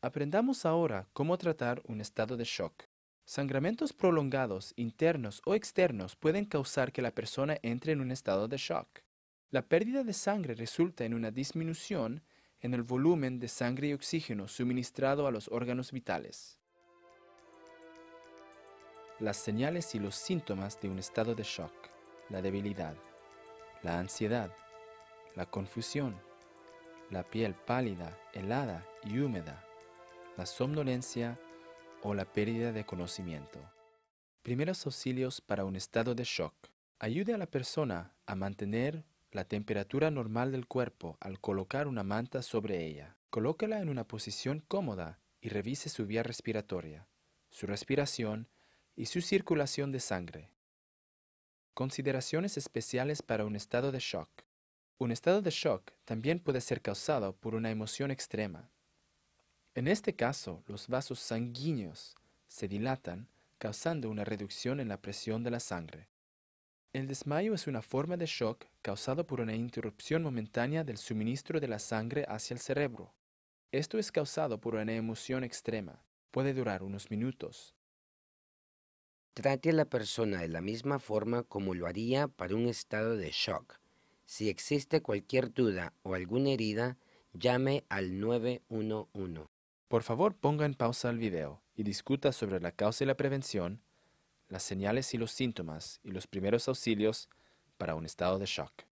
Aprendamos ahora cómo tratar un estado de shock. Sangramentos prolongados, internos o externos pueden causar que la persona entre en un estado de shock. La pérdida de sangre resulta en una disminución en el volumen de sangre y oxígeno suministrado a los órganos vitales. Las señales y los síntomas de un estado de shock, la debilidad, la ansiedad, la confusión, la piel pálida, helada y húmeda, la somnolencia o la pérdida de conocimiento. Primeros auxilios para un estado de shock. Ayude a la persona a mantener la temperatura normal del cuerpo al colocar una manta sobre ella. Colócala en una posición cómoda y revise su vía respiratoria, su respiración y su circulación de sangre. Consideraciones especiales para un estado de shock. Un estado de shock también puede ser causado por una emoción extrema, en este caso, los vasos sanguíneos se dilatan, causando una reducción en la presión de la sangre. El desmayo es una forma de shock causado por una interrupción momentánea del suministro de la sangre hacia el cerebro. Esto es causado por una emoción extrema. Puede durar unos minutos. Trate a la persona de la misma forma como lo haría para un estado de shock. Si existe cualquier duda o alguna herida, llame al 911. Por favor, ponga en pausa el video y discuta sobre la causa y la prevención, las señales y los síntomas y los primeros auxilios para un estado de shock.